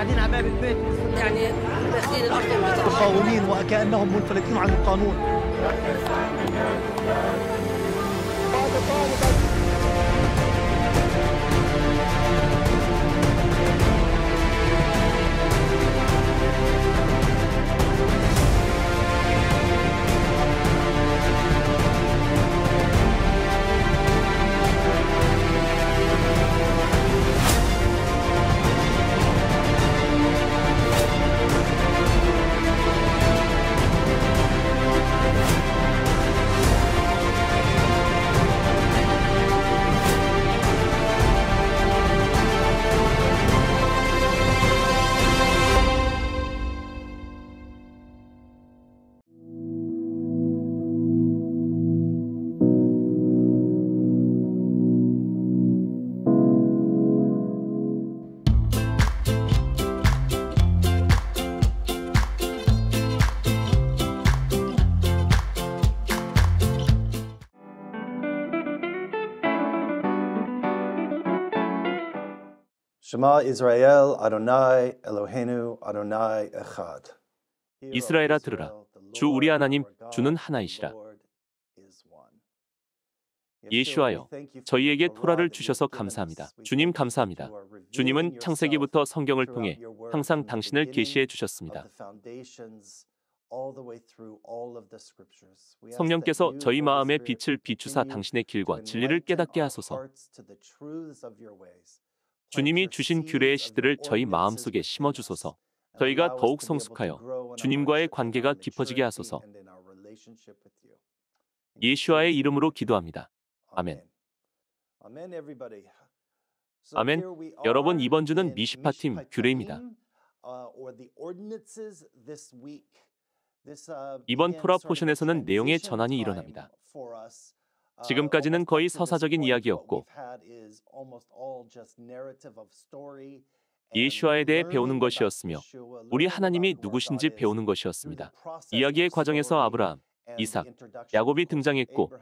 قاعدين باب البيت يعني داخلين الارض مقاومين وكانهم منفلتين عن القانون Shema Israel Adonai Eloheinu Adonai Echad. 이스라엘아 들으라. 주 우리 하나님 주는 하나이시라. 예수하여 저희에게 토라를 주셔서 감사합니다. 주님 감사합니다. 주님은 창세기부터 성경을 통해 항상 당신을 계시해 주셨습니다. 성령께서 저희 마음의 빛을 비추사 당신의 길과 진리를 깨닫게 하소서. 주님이 주신 규례의 시들을 저희 마음속에 심어 주소서. 저희가 더욱 성숙하여 주님과의 관계가 깊어지게 하소서. 예수와의 이름으로 기도합니다. 아멘. 아멘. 여러분 이번 주는 미시파 팀 규례입니다. 이번 프라 포션에서는 내용의 전환이 일어납니다. 어, 지금까지는 거의 서사적인 이야기였고 예슈아에 대해 배우는 것이었으며 우리 하나님이 누구신지 배우는 것이었습니다. 이야기의 과정에서 아브라함, 이삭, 야곱이 등장했고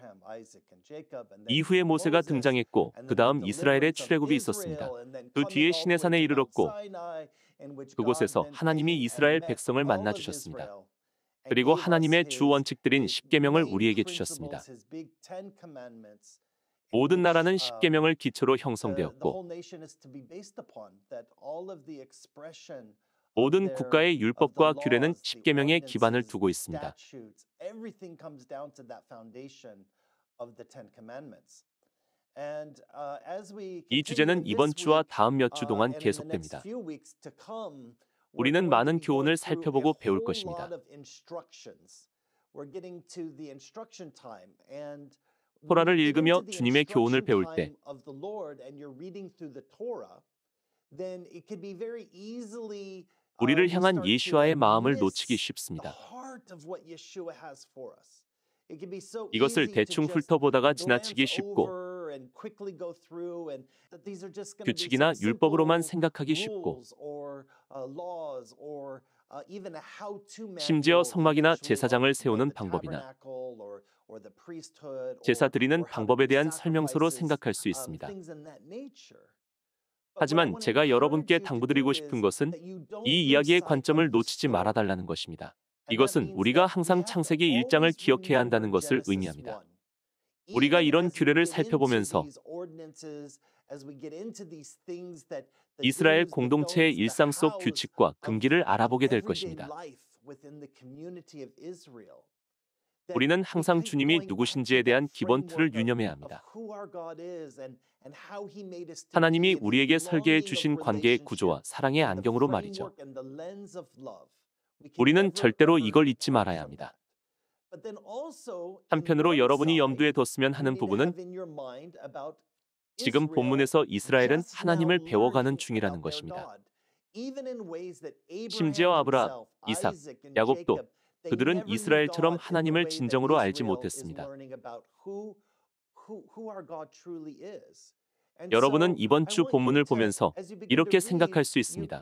이후에 모세가 등장했고 그 다음 이스라엘의 출애굽이 있었습니다. 그 뒤에 시내산에 이르렀고 그곳에서 하나님이 이스라엘 백성을 만나 주셨습니다. 그리고 하나님의 주 원칙들인 십계명을 우리에게 주셨습니다. 모든 나라는 십계명을 기초로 형성되었고 모든 국가의 율법과 규례는 십계명에 기반을 두고 있습니다. 이 주제는 이번 주와 다음 몇 주 동안 계속됩니다. 우리는 많은 교훈을 살펴보고 배울 것입니다. 토라를 읽으며 주님의 교훈을 배울 때 uh, 우리를 향한 예수와의 마음을 놓치기 쉽습니다. 이것을 대충 훑어보다가 지나치기 쉽고 규칙이나 율법으로만 생각하기 쉽고 uh, uh, 심지어 성막이나 제사장을 세우는 방법이나 제사 드리는 방법에 대한 설명서로 생각할 수 um, 있습니다. 하지만 제가 여러분께 당부드리고 싶은 것은 이 이야기의 관점을 놓치지 말아달라는 것입니다. 이것은 우리가 항상 창세기 1장을 기억해야 한다는 것을 의미합니다. 우리가 이런 규례를 살펴보면서 이스라엘 공동체의 일상 속 규칙과 금기를 알아보게 될 것입니다. 우리는 항상 주님이 누구신지에 대한 기본 틀을 유념해야 합니다. 하나님이 우리에게 설계해 주신 관계의 구조와 사랑의 안경으로 말이죠. 우리는 절대로 이걸 잊지 말아야 합니다. 한편으로 여러분이 염두에 뒀으면 하는 부분은 지금 본문에서 이스라엘은 하나님을 배워가는 중이라는 것입니다. 심지어 아브라, 이삭, 야곱도 그들은 이스라엘처럼 하나님을 진정으로 알지 못했습니다. 여러분은 이번 주 본문을 보면서 이렇게 생각할 수 있습니다.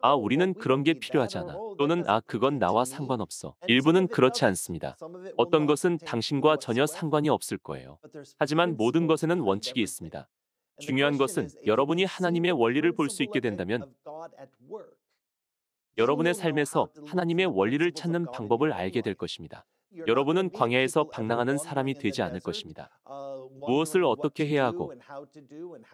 아, oh, 우리는 그런 게 필요하잖아. 또는 아, 그건 나와 상관없어. 일부는 그렇지 않습니다. 어떤 것은 당신과 전혀 상관이 없을 거예요. 하지만 모든 것에는 원칙이 있습니다. 중요한 것은 여러분이 하나님의 원리를 볼 수 있게 된다면 여러분의 삶에서 하나님의 원리를 찾는 방법을 알게 될 것입니다. 여러분은 광야에서 방랑하는 사람이 되지 않을 것입니다. Uh, 무엇을 어떻게 해야 하고,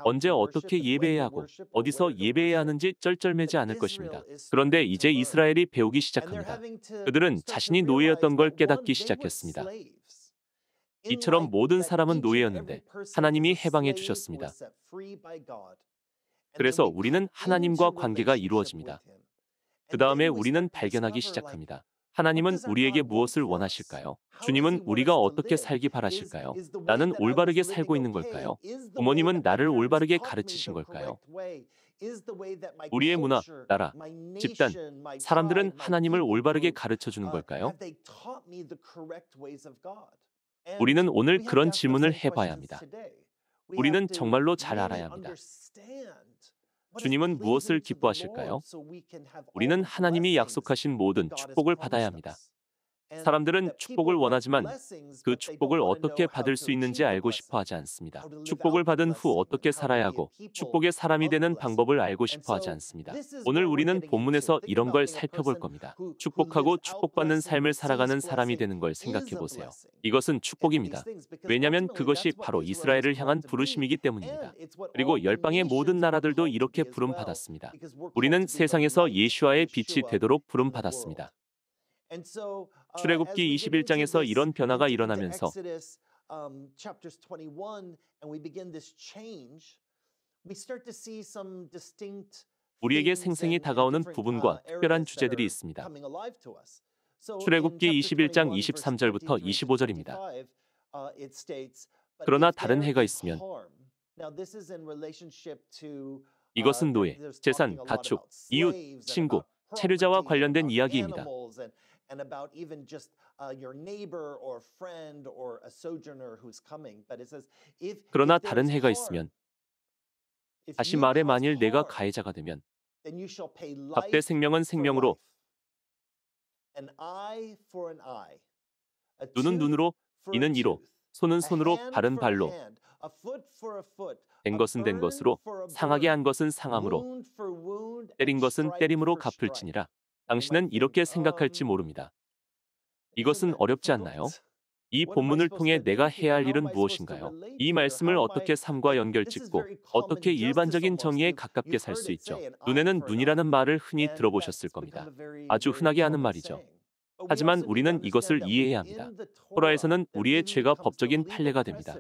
언제 어떻게 예배해야 하고, 어디서 예배해야 하는지 쩔쩔매지 않을 것입니다. 그런데 이제 이스라엘이 배우기 시작합니다. 그들은 자신이 노예였던 걸 깨닫기 시작했습니다. 이처럼 모든 사람은 노예였는데 하나님이 해방해 주셨습니다. 그래서 우리는 하나님과 관계가 이루어집니다. 그 다음에 우리는 발견하기 시작합니다. 하나님은 우리에게 무엇을 원하실까요? 주님은 우리가 어떻게 살기 바라실까요? 나는 올바르게 살고 있는 걸까요? 부모님은 나를 올바르게 가르치신 걸까요? 우리의 문화, 나라, 집단, 사람들은 하나님을 올바르게 가르쳐 주는 uh, 걸까요? 우리는 오늘 그런 질문을 해봐야 합니다. 우리는 정말로 잘 알아야 합니다. 주님은 무엇을 기뻐하실까요? 우리는 하나님이 약속하신 모든 축복을 받아야 합니다. 사람들은 축복을 원하지만 그 축복을 어떻게 받을 수 있는지 알고 싶어 하지 않습니다. 축복을 받은 후 어떻게 살아야 하고 축복의 사람이 되는 방법을 알고 싶어 하지 않습니다. 오늘 우리는 본문에서 이런 걸 살펴볼 겁니다. 축복하고 축복받는 삶을 살아가는 사람이 되는 걸 생각해 보세요. 이것은 축복입니다. 왜냐하면 그것이 바로 이스라엘을 향한 부르심이기 때문입니다. 그리고 열방의 모든 나라들도 이렇게 부름 받았습니다. 우리는 세상에서 예수와의 빛이 되도록 부름 받았습니다. Uh, 출애굽기 21장에서 이런 변화가 일어나면서 um, 우리에게 생생히 다가오는 부분과 uh, 특별한 주제들이 있습니다. 출애굽기 21장 23절부터 25절입니다. 그러나 다른 해가 있으면 uh, 이것은 노예, 재산, 가축, 이웃, 친구, 체류자와 관련된 이야기입니다. and about even just uh, your neighbor or friend or a sojourner who's coming. But it says if 그러나 다른 해가 있으면 다시 말해 만일 내가 가해자가 되면 각대 생명은 생명으로 눈은 눈으로 이는 이로 손은 손으로 발은 발로 된 것은 된 것으로 상하게 한 것은 상함으로 때린 것은 때림으로 갚을지니라 당신은 이렇게 생각할지 모릅니다. 이것은 어렵지 않나요? 이 본문을 통해 내가 해야 할 일은 무엇인가요? 이 말씀을 어떻게 삶과 연결 짓고 어떻게 일반적인 정의에 가깝게 살 수 있죠? 눈에는 눈이라는 말을 흔히 들어보셨을 겁니다. 아주 흔하게 하는 말이죠. 하지만 우리는 이것을 이해해야 합니다. 호라에서는 우리의 죄가 법적인 판례가 됩니다.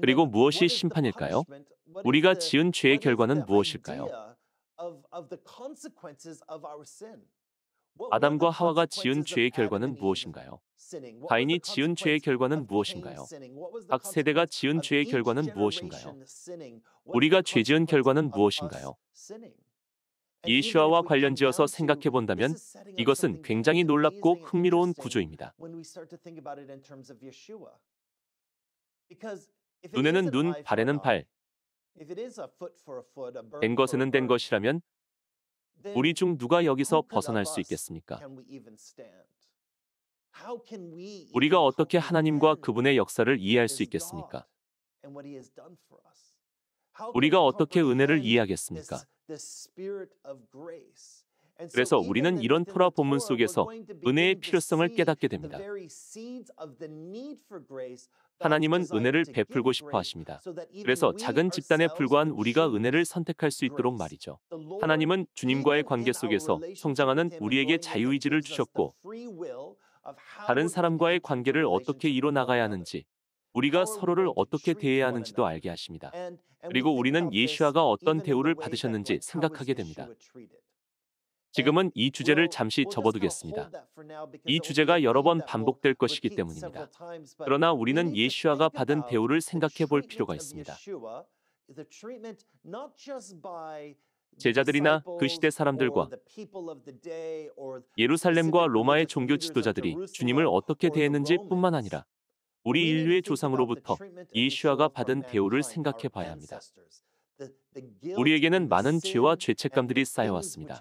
그리고 무엇이 심판일까요? 우리가 지은 죄의 결과는 무엇일까요? 아담과 하와가 지은 죄의 결과는 무엇인가요? 가인이 지은 죄의 결과는 무엇인가요? 각 세대가 지은 죄의 결과는 무엇인가요? 우리가 죄 지은 결과는 무엇인가요? 예슈아와 관련지어서 생각해 본다면 이것은 굉장히 놀랍고 흥미로운 구조입니다. 눈에는 눈, 발에는 발. 된 것에는 된 것이라면 우리 중 누가 여기서 벗어날 수 있겠습니까? 우리가 어떻게 하나님과 그분의 역사를 이해할 수 있겠습니까? 우리가 어떻게 은혜를 이해하겠습니까? 그래서 우리는 이런 토라 본문 속에서 은혜의 필요성을 깨닫게 됩니다. 하나님은 은혜를 베풀고 싶어 하십니다. 그래서 작은 집단에 불과한 우리가 은혜를 선택할 수 있도록 말이죠. 하나님은 주님과의 관계 속에서 성장하는 우리에게 자유의지를 주셨고 다른 사람과의 관계를 어떻게 이뤄 나가야 하는지 우리가 서로를 어떻게 대해야 하는지도 알게 하십니다. 그리고 우리는 예시아가 어떤 대우를 받으셨는지 생각하게 됩니다. 지금은 이 주제를 잠시 접어두겠습니다. 이 주제가 여러 번 반복될 것이기 때문입니다. 그러나 우리는 예슈아가 받은 배우를 생각해 볼 필요가 있습니다. 제자들이나 그 시대 사람들과 예루살렘과 로마의 종교 지도자들이 주님을 어떻게 대했는지 뿐만 아니라 우리 인류의 조상으로부터 예슈아가 받은 대우를 생각해 봐야 합니다. 우리에게는 많은 죄와 죄책감들이 쌓여왔습니다.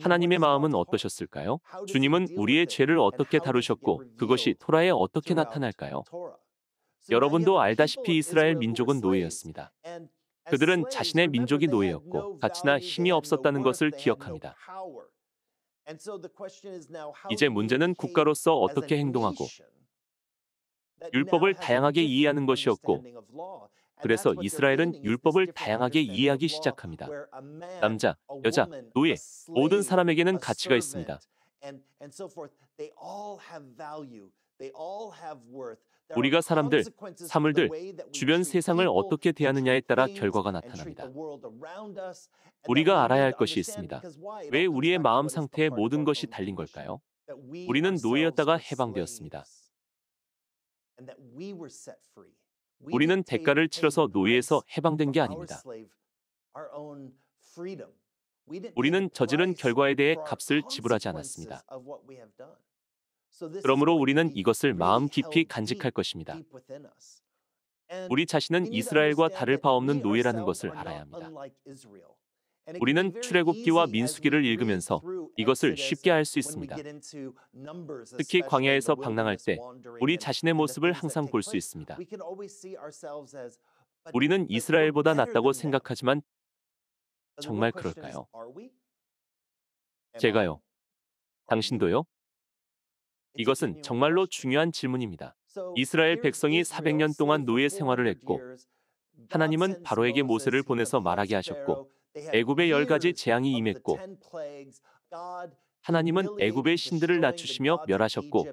하나님의 마음은 어떠셨을까요? 주님은 우리의 죄를 어떻게 다루셨고 그것이 토라에 어떻게 나타날까요? 여러분도 알다시피 이스라엘 민족은 노예였습니다. 그들은 자신의 민족이 노예였고 가치나 힘이 없었다는 것을 기억합니다. 이제 문제는 국가로서 어떻게 행동하고 율법을 다양하게 이해하는 것이었고 그래서 이스라엘은 율법을 다양하게 이해하기 시작합니다. 남자, 여자, 노예, 모든 사람에게는 가치가 있습니다. 우리가 사람들, 사물들, 주변 세상을 어떻게 대하느냐에 따라 결과가 나타납니다. 우리가 알아야 할 것이 있습니다. 왜 우리의 마음 상태에 모든 것이 달린 걸까요? 우리는 노예였다가 해방되었습니다. 우리는 대가를 치러서 노예에서 해방된 게 아닙니다. 우리는 저지른 결과에 대해 값을 지불하지 않았습니다. 그러므로 우리는 이것을 마음 깊이 간직할 것입니다. 우리 자신은 이스라엘과 다를 바 없는 노예라는 것을 알아야 합니다. 우리는 출애굽기와 민수기를 읽으면서 이것을 쉽게 알 수 있습니다. 특히 광야에서 방랑할 때 우리 자신의 모습을 항상 볼 수 있습니다. 우리는 이스라엘보다 낫다고 생각하지만 정말 그럴까요? 제가요. 당신도요? 이것은 정말로 중요한 질문입니다. 이스라엘 백성이 400년 동안 노예 생활을 했고 하나님은 바로에게 모세를 보내서 말하게 하셨고 애굽의 열 가지 재앙이 임했고 하나님은 애굽의 신들을 낮추시며 멸하셨고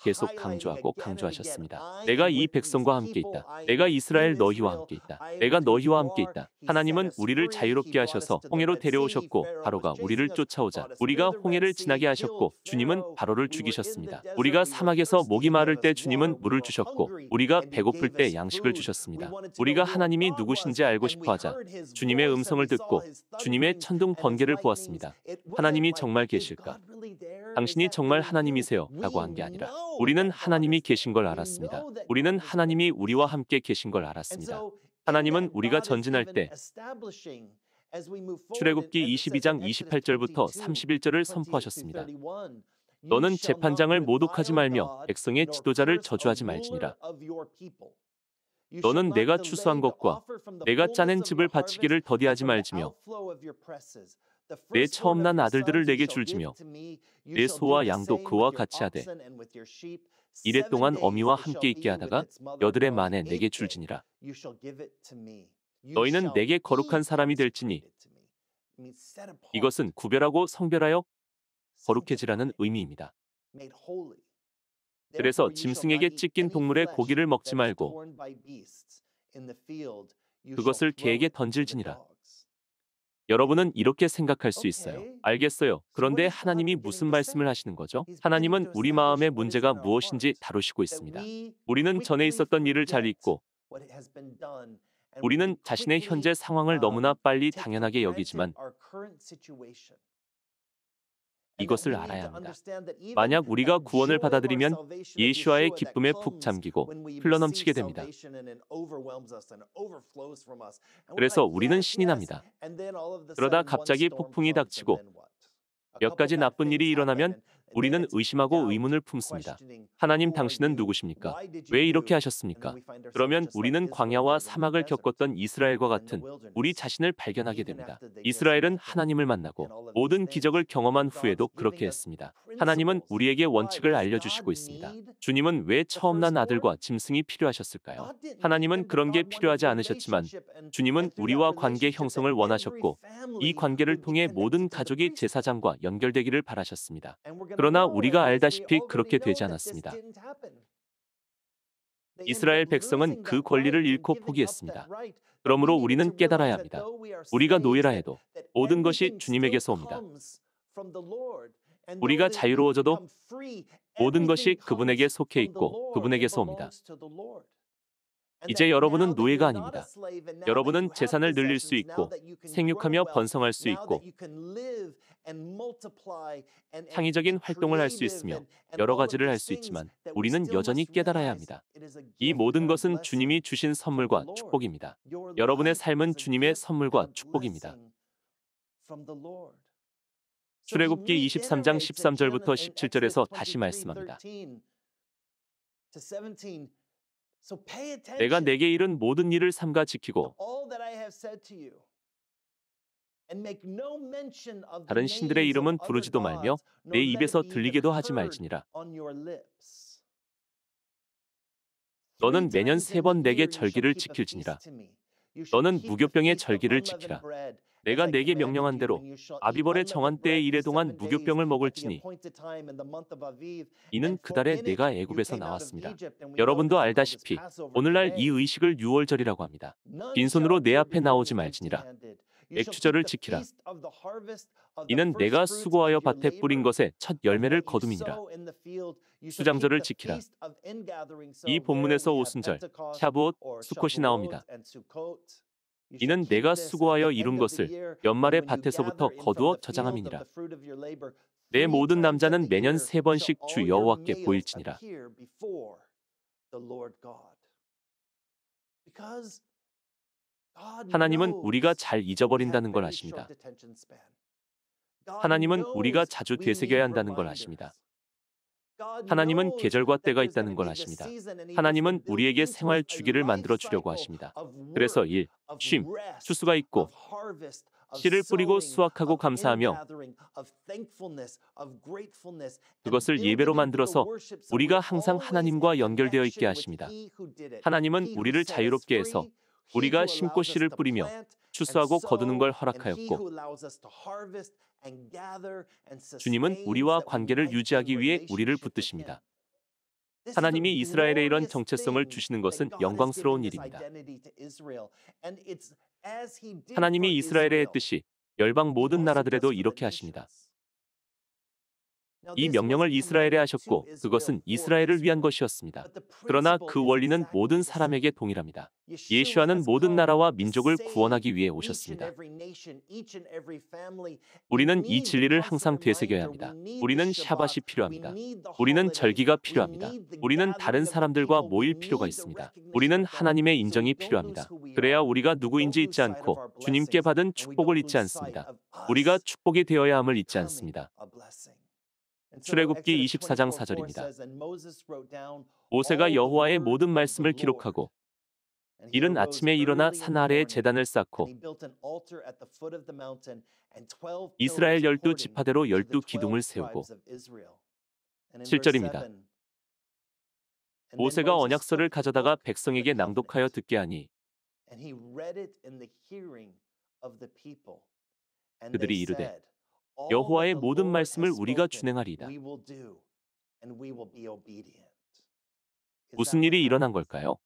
계속 강조하고 강조하셨습니다. 내가 이 백성과 함께 있다. 내가 이스라엘 너희와 함께 있다. 내가 너희와 함께 있다. 하나님은 우리를 자유롭게 하셔서 홍해로 데려오셨고 바로가 우리를 쫓아오자 우리가 홍해를 지나게 하셨고 주님은 바로를 죽이셨습니다. 우리가 사막에서 목이 마를 때 주님은 물을 주셨고 우리가 배고플 때 양식을 주셨습니다. 우리가 하나님이 누구신지 알고 싶어하자 주님의 음성을 듣고 주님의 천둥 번개를 보았습니다. 하나님이 정말 계실까? 당신이 정말 하나님이세요. 라고 한 게 아니라 우리는 하나님이 계신 걸 알았습니다. 우리는 하나님이 우리와 함께 계신 걸 알았습니다. 하나님은 우리가 전진할 때 출애굽기 22장 28절부터 31절을 선포하셨습니다. 너는 재판장을 모독하지 말며 백성의 지도자를 저주하지 말지니라. 너는 내가 추수한 것과 내가 짜낸 집을 바치기를 더디하지 말지며 내 처음 난 아들들을 내게 줄지며 내 소와 양도 그와 같이 하되 이래 동안 어미와 함께 있게 하다가 여들의 만에 내게 줄지니라 너희는 내게 거룩한 사람이 될지니 이것은 구별하고 성별하여 거룩해지라는 의미입니다. 그래서 짐승에게 찢긴 동물의 고기를 먹지 말고 그것을 개에게 던질지니라. 여러분은 이렇게 생각할 수 있어요. 알겠어요. 그런데 하나님이 무슨 말씀을 하시는 거죠? 하나님은 우리 마음의 문제가 무엇인지 다루시고 있습니다. 우리는 전에 있었던 일을 잘 잊고 우리는 자신의 현재 상황을 너무나 um, 빨리 당연하게 여기지만 이것을 알아야 합니다. 만약 우리가 구원을 받아들이면 예수와의 기쁨에 푹 잠기고 흘러넘치게 됩니다. 그래서 우리는 신이 납니다. 그러다 갑자기 폭풍이 닥치고 몇 가지 나쁜 일이 일어나면 우리는 의심하고 의문을 품습니다. 하나님 당신은 누구십니까? 왜 이렇게 하셨습니까? 그러면 우리는 광야와 사막을 겪었던 이스라엘과 같은 우리 자신을 발견하게 됩니다. 이스라엘은 하나님을 만나고 모든 기적을 경험한 후에도 그렇게 했습니다. 하나님은 우리에게 원칙을 알려주시고 있습니다. 주님은 왜 처음 난 아들과 짐승이 필요하셨을까요? 하나님은 그런 게 필요하지 않으셨지만 주님은 우리와 관계 형성을 원하셨고 이 관계를 통해 모든 가족이 제사장과 연결되기를 바라셨습니다. 그러나 우리가 알다시피 그렇게 되지 않았습니다. 이스라엘 백성은 그 권리를 잃고 포기했습니다. 그러므로 우리는 깨달아야 합니다. 우리가 노예라 해도 모든 것이 주님에게서 옵니다. 우리가 자유로워져도 모든 것이 그분에게 속해 있고 그분에게서 옵니다. 이제 여러분은 노예가 아닙니다. 여러분은 재산을 늘릴 수 있고 생육하며 번성할 수 있고 창의적인 활동을 할 수 있으며 여러 가지를 할 수 있지만 우리는 여전히 깨달아야 합니다. 이 모든 것은 주님이 주신 선물과 축복입니다. 여러분의 삶은 주님의 선물과 축복입니다. 출애굽기 23장 13절부터 17절에서 다시 말씀합니다. 내가 내게 이른 모든 일을 삼가 지키고 다른 신들의 이름은 부르지도 말며 내 입에서 들리게도 하지 말지니라. 너는 매년 세 번 내게 절기를 지킬지니라. 너는 무교병의 절기를 지키라. 내가 내게 명령한 대로 아비벌의 정한 때에 이래 동안 무교병을 먹을지니 이는 그 달에 내가 애굽에서 나왔습니다. 여러분도 알다시피 오늘날 이 의식을 유월절이라고 합니다. 빈손으로 내 앞에 나오지 말지니라. 액추절을 지키라. 이는 내가 수고하여 밭에 뿌린 것의 첫 열매를 거둠이니라. 수장절을 지키라. 이 본문에서 오순절, 샤브옷, 수컷이 나옵니다. 이는 내가 수고하여 이룬 것을 연말에 밭에서부터 거두어 저장함이니라. 내 모든 남자는 매년 세 번씩 주 여호와께 보일지니라. 아, 하나님은 우리가 잘 잊어버린다는 걸 아십니다. 하나님은 우리가 자주 되새겨야 한다는 걸 아십니다. 하나님은 계절과 때가 있다는 걸 아십니다. 하나님은 우리에게 생활 주기를 만들어 주려고 하십니다. 그래서 일, 쉼, 추수가 있고 씨를 뿌리고 수확하고 감사하며 그것을 예배로 만들어서 우리가 항상 하나님과 연결되어 있게 하십니다. 하나님은 우리를 자유롭게 해서 우리가 심고 씨를 뿌리며 추수하고 거두는 걸 허락하였고 주님은 우리와 관계를 유지하기 위해 우리를 붙드십니다. 하나님이 이스라엘에 이런 정체성을 주시는 것은 영광스러운 일입니다. 하나님이 이스라엘의 뜻이 열방 모든 나라들에도 이렇게 하십니다. 이 명령을 이스라엘에 하셨고 그것은 이스라엘을 위한 것이었습니다. 그러나 그 원리는 모든 사람에게 동일합니다. 예수아는 모든 나라와 민족을 구원하기 위해 오셨습니다. 우리는 이 진리를 항상 되새겨야 합니다. 우리는 샤밭이 필요합니다. 우리는 절기가 필요합니다. 우리는 다른 사람들과 모일 필요가 있습니다. 우리는 하나님의 인정이 필요합니다. 그래야 우리가 누구인지 잊지 않고 주님께 받은 축복을 잊지 않습니다. 우리가 축복이 되어야 함을 잊지 않습니다. 출애굽기 24장 4절입니다. 모세가 여호와의 모든 말씀을 기록하고 이른 아침에 일어나 산 아래에 재단을 쌓고 이스라엘 열두 지파대로 열두 기둥을 세우고 7절입니다. 모세가 언약서를 가져다가 백성에게 낭독하여 듣게 하니 그들이 이르되 여호와의 모든 말씀을 우리가 준행하리이다. 무슨 일이 일어난 걸까요?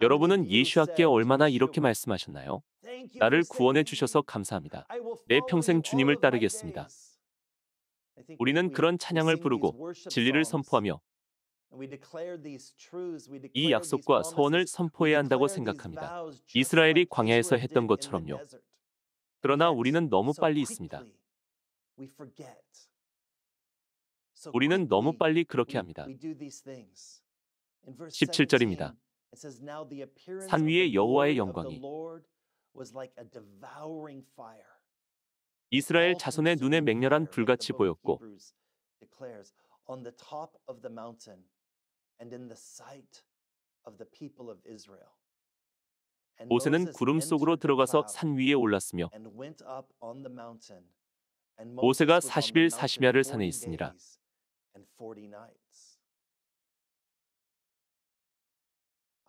여러분은 예수학께 얼마나 이렇게 말씀하셨나요? 나를 구원해 주셔서 감사합니다. 내 평생 주님을 따르겠습니다. 우리는 그런 찬양을 부르고 진리를 선포하며 이 약속과 서원을 선포해야 한다고 생각합니다. 이스라엘이 광야에서 했던 것처럼요. 그러나 우리는 너무 빨리 있습니다. 우리는 너무 빨리 그렇게 합니다. 17절입니다. 산위의 여호와의 영광이 이스라엘 자손의 눈에 맹렬한 불같이 보였고 모세는 구름 속으로 들어가서 산 위에 올랐으며 모세가 40일 40야를 산에 있으니라.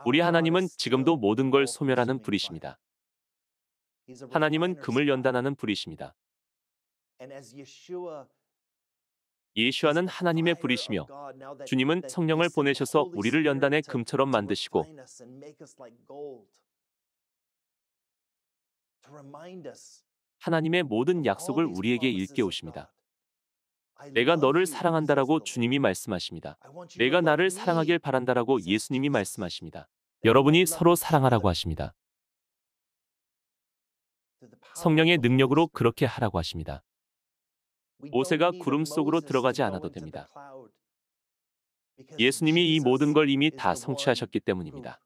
우리 하나님은 지금도 모든 걸 소멸하는 불이십니다. 하나님은 금을 연단하는 불이십니다. 예수아는 하나님의 불이시며 주님은 성령을 보내셔서 우리를 연단해 금처럼 만드시고 하나님의 모든 어, 약속을 우리에게 일깨우십니다. 내가 너를 사랑한다라고 주님이 말씀하십니다. 내가 나를 사랑하길 바란다라고 예수님이 말씀하십니다. 여러분이 서로 사랑하라고 하십니다. 성령의 능력으로 그렇게 하라고 하십니다. 모세가 구름 속으로 들어가지 않아도 됩니다. 예수님이 이 모든 걸 이미 다 성취하셨기 때문입니다.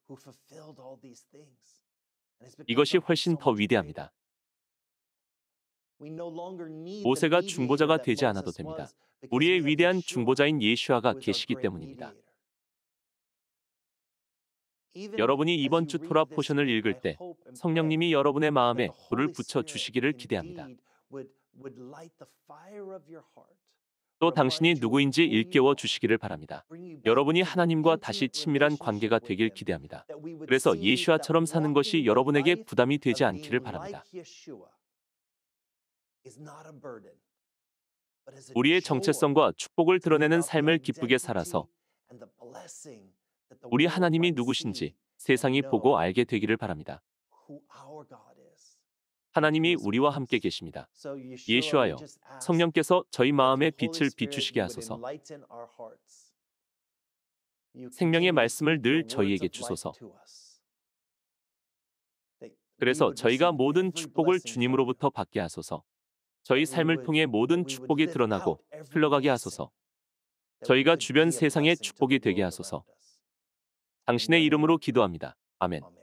이것이 훨씬 더 위대합니다. 모세가 중보자가 되지 않아도 됩니다. 우리의 위대한 중보자인 예수아가 계시기 때문입니다. 여러분이 이번 주 토라 포션을 읽을 때 성령님이 여러분의 마음에 불을 붙여 주시기를 기대합니다. 또 당신이 누구인지 일깨워 주시기를 바랍니다. 여러분이 하나님과 다시 친밀한 관계가 되길 기대합니다. 그래서 예수아처럼 사는 것이 여러분에게 부담이 되지 않기를 바랍니다. 우리의 정체성과 축복을 드러내는 삶을 기쁘게 살아서 우리 하나님이 누구신지 세상이 보고 알게 되기를 바랍니다. 하나님이 우리와 함께 계십니다. 예수하여 성령께서 저희 마음에 빛을 비추시게 하소서. 생명의 말씀을 늘 저희에게 주소서. 그래서 저희가 모든 축복을 주님으로부터 받게 하소서. 저희 삶을 통해 모든 축복이 드러나고 흘러가게 하소서. 저희가 주변 세상의 축복이 되게 하소서. 당신의 이름으로 기도합니다. 아멘.